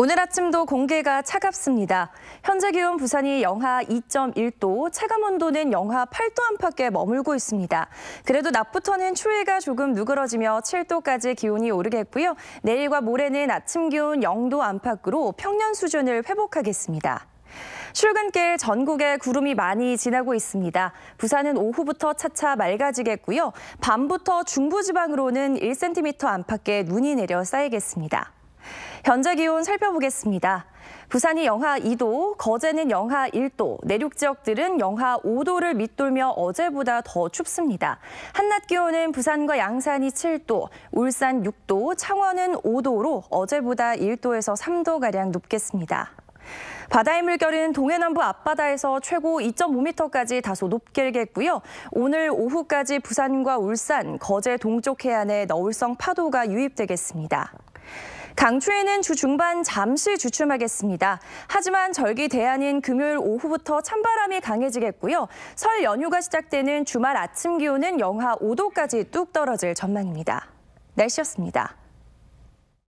오늘 아침도 공기가 차갑습니다. 현재 기온 부산이 영하 2.1도, 체감 온도는 영하 8도 안팎에 머물고 있습니다. 그래도 낮부터는 추위가 조금 누그러지며 7도까지 기온이 오르겠고요. 내일과 모레는 아침 기온 0도 안팎으로 평년 수준을 회복하겠습니다. 출근길 전국에 구름이 많이 지나고 있습니다. 부산은 오후부터 차차 맑아지겠고요. 밤부터 중부지방으로는 1cm 안팎의 눈이 내려 쌓이겠습니다. 현재 기온 살펴보겠습니다. 부산이 영하 2도, 거제는 영하 1도, 내륙 지역들은 영하 5도를 밑돌며 어제보다 더 춥습니다. 한낮 기온은 부산과 양산이 7도, 울산 6도, 창원은 5도로 어제보다 1도에서 3도가량 높겠습니다. 바다의 물결은 동해남부 앞바다에서 최고 2.5m까지 다소 높겠고요. 게일 오늘 오후까지 부산과 울산, 거제 동쪽 해안에 너울성 파도가 유입되겠습니다. 강추에는 주 중반 잠시 주춤하겠습니다. 하지만 절기 대안인 금요일 오후부터 찬바람이 강해지겠고요. 설 연휴가 시작되는 주말 아침 기온은 영하 5도까지 뚝 떨어질 전망입니다. 날씨였습니다.